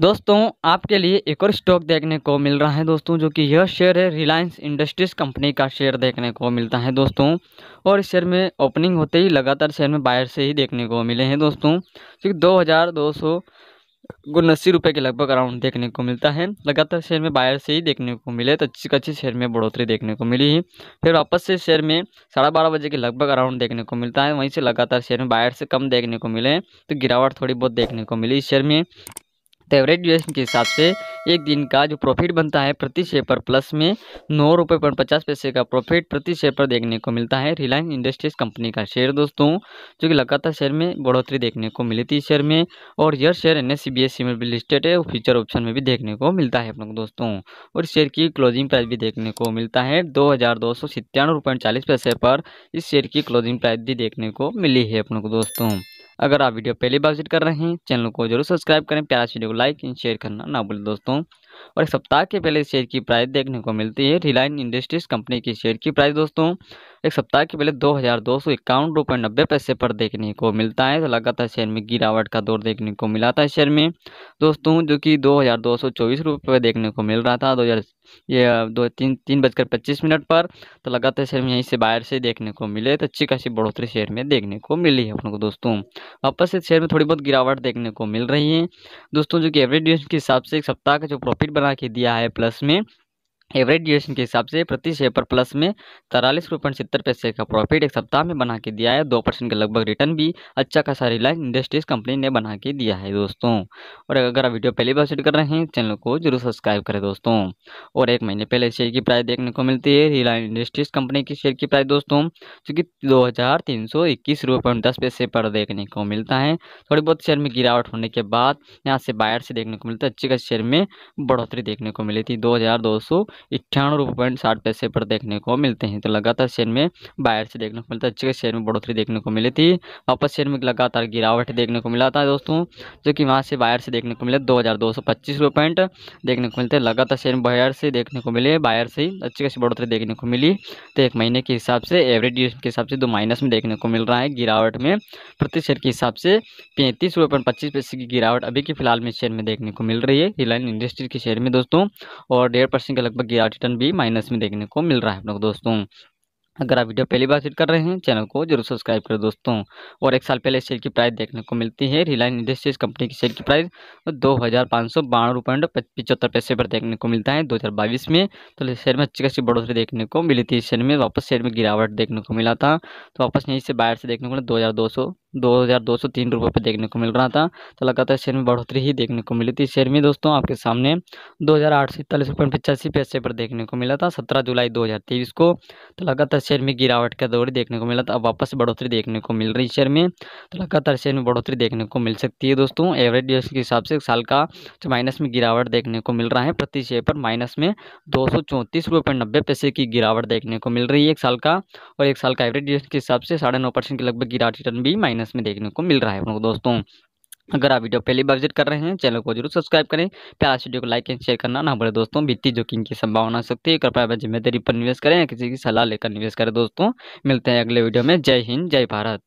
दोस्तों आपके लिए एक और स्टॉक देखने को मिल रहा है दोस्तों जो कि यह शेयर है रिलायंस इंडस्ट्रीज़ कंपनी का शेयर देखने को मिलता है दोस्तों और इस शेयर में ओपनिंग होते ही लगातार शेयर में बायर से ही देखने को मिले हैं दोस्तों जो कि दो हज़ार दो सौ उन्नासी रुपये के लगभग अराउंड देखने को मिलता है लगातार शेयर में बायर से ही देखने को मिले तो अच्छी अच्छी शेयर में बढ़ोतरी देखने को मिली है फिर वापस से शेयर में साढ़े बारह बजे के लगभग अराउंड देखने को मिलता है वहीं से लगातार शेयर में बायर से कम देखने को मिले तो गिरावट थोड़ी बहुत देखने को मिली इस शेयर में तो एवरेज ड्यूरेशन के हिसाब से एक दिन का जो प्रॉफिट बनता है प्रति शेयर पर प्लस में नौ रुपये पर पचास पैसे का प्रॉफिट प्रति शेयर पर देखने को मिलता है रिलायंस इंडस्ट्रीज कंपनी का शेयर दोस्तों जो कि लगातार शेयर में बढ़ोतरी देखने को मिली थी शेयर में और यह शेयर एन एस में भी लिस्टेड है और फ्यूचर ऑप्शन में भी देखने को मिलता है अपने दोस्तों और शेयर की क्लोजिंग प्राइस भी देखने को मिलता है दो हज़ार दो सौ सत्तानवे रुपये चालीस पैसे पर इस शेयर की क्लोजिंग प्राइस भी देखने को मिली है अपने को दोस्तों अगर आप वीडियो पहली बार विजिट कर रहे हैं चैनल को जरूर सब्सक्राइब करें प्यारा वीडियो को लाइक एंड शेयर करना ना भूलें दोस्तों और एक सप्ताह के पहले शेयर की प्राइस देखने को मिलती है रिलायंस इंडस्ट्रीज कंपनी की शेयर की प्राइस दोस्तों एक सप्ताह के पहले दो हज़ार दो सौ इक्यावन रुपये नब्बे पैसे पर देखने को मिलता है तो लगातार शेयर में गिरावट का दौर देखने को मिला था शेयर में दोस्तों जो कि दो हज़ार दो सौ चौबीस रुपये पर देखने को मिल रहा था दो हज़ार ये दो तीन तीन बजकर पच्चीस मिनट पर तो लगातार शेयर में यहीं से बाहर से देखने को मिले तो अच्छी खासी बढ़ोतरी शेयर में देखने को मिली है अपन को दोस्तों वापस से शेयर में थोड़ी बहुत गिरावट देखने को मिल रही है दोस्तों जो कि एवरेज के हिसाब से एक सप्ताह का जो प्रॉफिट बना के दिया है प्लस में एवरेज ड्यूरेशन के हिसाब से प्रति शेयर पर प्लस में तरालीस रुपये सत्तर पैसे का प्रॉफिट एक सप्ताह में बना के दिया है दो परसेंट के लगभग रिटर्न भी अच्छा खासा रिलायंस इंडस्ट्रीज कंपनी ने बना के दिया है दोस्तों और अगर आप वीडियो पहली बार सेट कर रहे हैं चैनल को जरूर सब्सक्राइब करें दोस्तों और एक महीने पहले शेयर की प्राइस देखने को मिलती है रिलायंस इंडस्ट्रीज कंपनी की शेयर की प्राइस दोस्तों जो कि दो हज़ार तीन सौ इक्कीस रुपये दस पैसे पर देखने को मिलता है थोड़ी बहुत शेयर में गिरावट होने के बाद यहाँ से बायर से देखने को मिलता है अच्छी खास शेयर में बढ़ोतरी देखने को मिली थी दो हज़ार दो सौ इक्यानवे रुपये पॉइंट साठ पैसे पर देखने को मिलते हैं तो लगातार शेयर में बायर से देखने को मिलता है अच्छे शेयर में बढ़ोतरी देखने को मिली थी वापस शेयर में लगातार गिरावट देखने को मिला था दोस्तों जो कि वहाँ से बायर से देखने को मिले दो हज़ार दो सौ पच्चीस पॉइंट देखने को मिलते लगातार शेयर बायर से देखने को मिले बायर से अच्छी खासी बढ़ोतरी देखने को मिली तो एक महीने के हिसाब से एवरेज के हिसाब से दो माइनस में देखने को मिल रहा है गिरावट में प्रति शेयर के हिसाब से पैंतीस रुपये पच्चीस पैसे की गिरावट अभी के फिलहाल में शेयर में देखने को मिल रही है रिलायंस इंडस्ट्री के शेयर में दोस्तों और डेढ़ परसेंट के लगभग गया टन भी माइनस में देखने को मिल रहा है आप लोग दोस्तों अगर आप वीडियो पहली बार सीट कर रहे हैं चैनल को जरूर सब्सक्राइब करें दोस्तों और एक साल पहले शेयर की प्राइस देखने को मिलती है रिलायंस इंडस्ट्रीज कंपनी की शेयर की प्राइस दो हज़ार पाँच सौ बानवे पॉइंट पिचहत्तर पैसे पर देखने को मिलता है दो हज़ार बाईस में तो शेयर में अच्छी खासी बढ़ोतरी देखने को मिली थी शेयर में वापस शेयर में गिरावट देखने को मिला था तो वापस यहीं से बाहर से देखने को मिला दो दो हज़ार दो सौ तीन पर देखने को मिल रहा था तो लगातार शेयर में बढ़ोतरी ही देखने को मिली थी शेयर में दोस्तों आपके सामने दो हज़ार आठ सौ इकतालीस पचासी पैसे पर देखने को मिला था सत्रह जुलाई दो हज़ार तेईस को तो लगातार शेयर में गिरावट का दौर देखने को मिला था अब वापस बढ़ोतरी देखने को मिल रही शेयर में तो लगातार शेयर में बढ़ोतरी देखने को मिल सकती है दोस्तों एवरेज के हिसाब से साल का जो माइनस में गिरावट देखने को मिल रहा है प्रति शेयर पर माइनस में दो सौ चौंतीस नब्बे पैसे की गिरावट देखने को मिल रही है एक साल का और एक साल का एवरेज के हिसाब से साढ़े नौ परसेंट के लगभग गिरावट रिटर्न भी माइनस बिजनेस में देखने को मिल रहा है दोस्तों अगर आप वीडियो पहली बार विजिट कर रहे हैं चैनल को जरूर सब्सक्राइब करें प्यारा वीडियो को लाइक एंड शेयर करना ना भूलें दोस्तों वित्तीय जोखिम की संभावना सकती है कृपया जिम्मेदारी पर निवेश करें या किसी की सलाह लेकर निवेश करें दोस्तों मिलते हैं अगले वीडियो में जय हिंद जय भारत